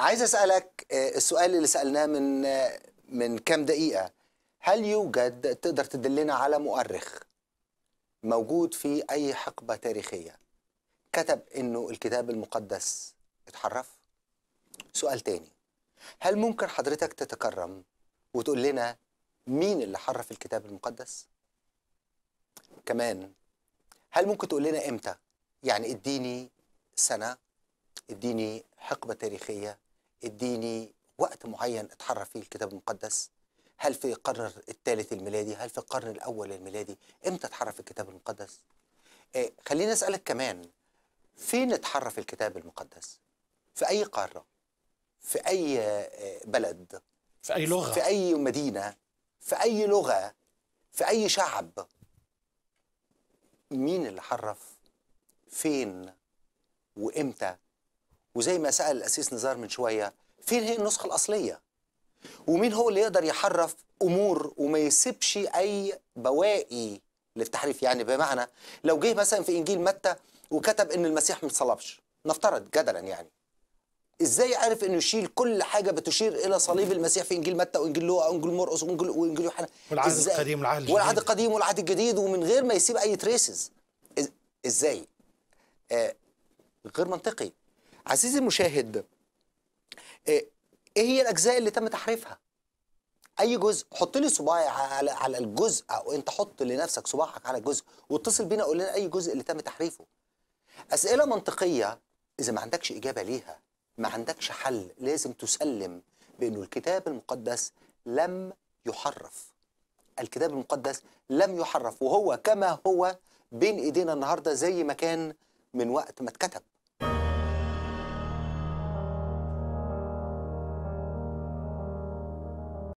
عايز اسالك آه، السؤال اللي سالناه من آه، من كام دقيقه هل يوجد تقدر تدلنا على مؤرخ موجود في اي حقبه تاريخيه كتب انه الكتاب المقدس اتحرف سؤال تاني هل ممكن حضرتك تتكرم وتقول لنا مين اللي حرف الكتاب المقدس كمان هل ممكن تقول لنا امتى يعني اديني سنه اديني حقبه تاريخيه اديني وقت معين اتحرر فيه الكتاب المقدس هل في القرن الثالث الميلادي هل في القرن الاول الميلادي امتى اتحرف الكتاب المقدس إيه خليني اسالك كمان فين اتحرف الكتاب المقدس في اي قاره في اي آه، بلد في اي لغه في اي مدينه في اي لغه في اي شعب مين اللي حرف فين وامتى وزي ما سأل الأسيس نزار من شوية فين هي النسخة الأصلية ومين هو اللي يقدر يحرف أمور وما يسيبش أي بواقي للتحريف يعني بمعنى لو جه مثلا في إنجيل متى وكتب إن المسيح ما اتصلبش نفترض جدلا يعني ازاي عارف انه يشيل كل حاجه بتشير الى صليب المسيح في انجيل متى وانجيل لوقا وانجيل مرقس وانجيل وانجيل يوحنا والعهد القديم والعهد الجديد والعهد القديم والعهد الجديد ومن غير ما يسيب اي تريسز ازاي آه غير منطقي عزيزي المشاهد آه، ايه هي الاجزاء اللي تم تحريفها اي جزء حط لي صباعي على على الجزء او انت حط لنفسك صباعك على الجزء واتصل بينا قول لنا اي جزء اللي تم تحريفه اسئله منطقيه اذا ما عندكش اجابه ليها ما عندكش حل لازم تسلم بانه الكتاب المقدس لم يحرف الكتاب المقدس لم يحرف وهو كما هو بين ايدينا النهارده زي ما كان من وقت ما اتكتب